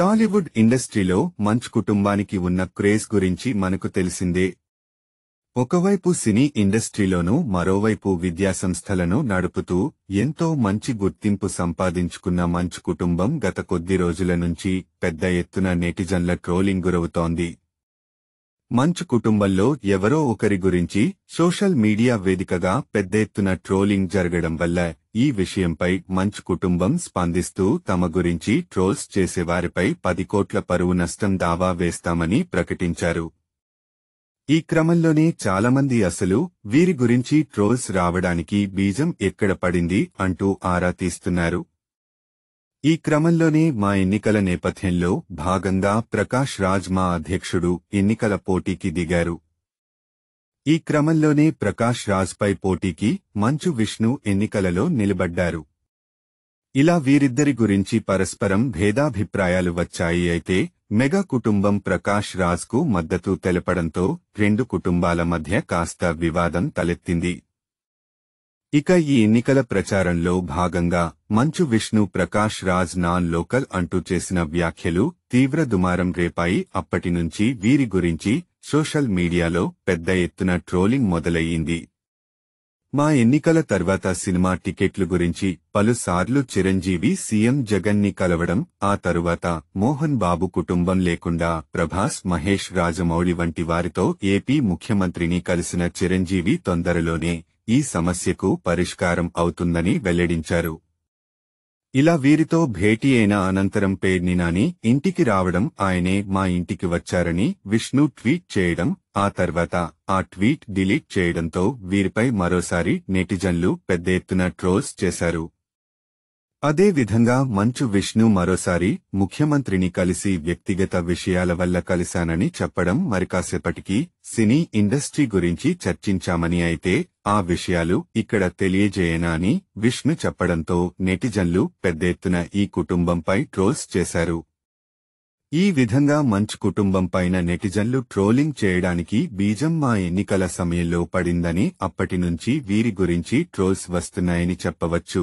టాలీవుడ్ ఇండస్ట్రీలో మంచ్ కుటుంబానికి ఉన్న క్రేజ్ గురించి మనకు తెలిసిందే ఒకవైపు సినీ ఇండస్ట్రీలోనూ మరోవైపు విద్యాసంస్థలను నడుపుతూ ఎంతో మంచి గుర్తింపు సంపాదించుకున్న మంచ్ కుటుంబం గత కొద్ది రోజుల నుంచి పెద్ద ఎత్తున నెటిజన్ల ట్రోలింగ్ గురవుతోంది మంచు కుటుంబంలో ఎవరో ఒకరి గురించి సోషల్ మీడియా వేదికగా పెద్ద ఎత్తున ట్రోలింగ్ జరగడం వల్ల ఈ విషయంపై మంచు కుటుంబం స్పందిస్తూ తమ గురించి ట్రోల్స్ చేసేవారిపై పది కోట్ల పరువు నష్టం దావా వేస్తామని ప్రకటించారు ఈ క్రమంలోనే చాలామంది అసలు వీరి గురించి ట్రోల్స్ రావడానికి బీజం ఎక్కడ పడింది అంటూ ఆరా తీస్తున్నారు ఈ క్రమంలోనే మా ఎన్నికల నేపథ్యంలో భాగంగా ప్రకాష్ రాజ్ మా అధ్యక్షుడు ఎన్నికల పోటీకి దిగారు ఈ క్రమంలోనే ప్రకాష్ రాజ్పై పోటీకి మంచు విష్ణు ఎన్నికలలో నిలబడ్డారు ఇలా వీరిద్దరి గురించి పరస్పరం భేదాభిప్రాయాలు వచ్చాయి అయితే మెగా కుటుంబం ప్రకాష్ రాజ్కు మద్దతు తెలపడంతో రెండు కుటుంబాల మధ్య కాస్త వివాదం తలెత్తింది ఇక ఈ ఎన్నికల ప్రచారంలో భాగంగా మంచు విష్ణు ప్రకాష్ రాజ్ నాన్ లోకల్ అంటూ చేసిన వ్యాఖ్యలు తీవ్ర దుమారం రేపాయి అప్పటి నుంచి వీరి గురించి సోషల్ మీడియాలో పెద్ద ఎత్తున ట్రోలింగ్ మొదలయ్యింది మా ఎన్నికల తర్వాత సినిమా టికెట్లు గురించి పలుసార్లు చిరంజీవి సీఎం జగన్ని కలవడం ఆ తరువాత మోహన్ బాబు కుటుంబం లేకుండా ప్రభాస్ మహేష్ రాజమౌళి వంటి వారితో ఏపీ ముఖ్యమంత్రిని కలిసిన చిరంజీవి తొందరలోనే ఈ సమస్యకు పరిష్కారం అవుతుందని వెల్లడించారు ఇలా వీరితో భేటీ అయిన అనంతరం పేర్నినాని ఇంటికి రావడం ఆయనే మా ఇంటికి వచ్చారని విష్ణు ట్వీట్ చేయడం ఆ తర్వాత ఆ ట్వీట్ డిలీట్ చేయడంతో వీరిపై మరోసారి నెటిజన్లు పెద్ద ఎత్తున ట్రోల్స్ చేశారు అదేవిధంగా మంచు విష్ణు మరోసారి ముఖ్యమంత్రిని కలిసి వ్యక్తిగత విషయాల వల్ల కలిశానని చెప్పడం మరికాసేపటికి సినీ ఇండస్ట్రీ గురించి చర్చించామని అయితే ఆ విషయాలు ఇక్కడ తెలియజేయనా అని విష్ణు చెప్పడంతో నెటిజన్లు పెద్దెత్తున ఈ కుటుంబంపై ట్రోల్స్ చేశారు ఈ విధంగా మంచు కుటుంబంపైన నెటిజన్లు ట్రోలింగ్ చేయడానికి బీజం మా ఎన్నికల సమయంలో పడిందని అప్పటి నుంచి వీరి గురించి ట్రోల్స్ వస్తున్నాయని చెప్పవచ్చు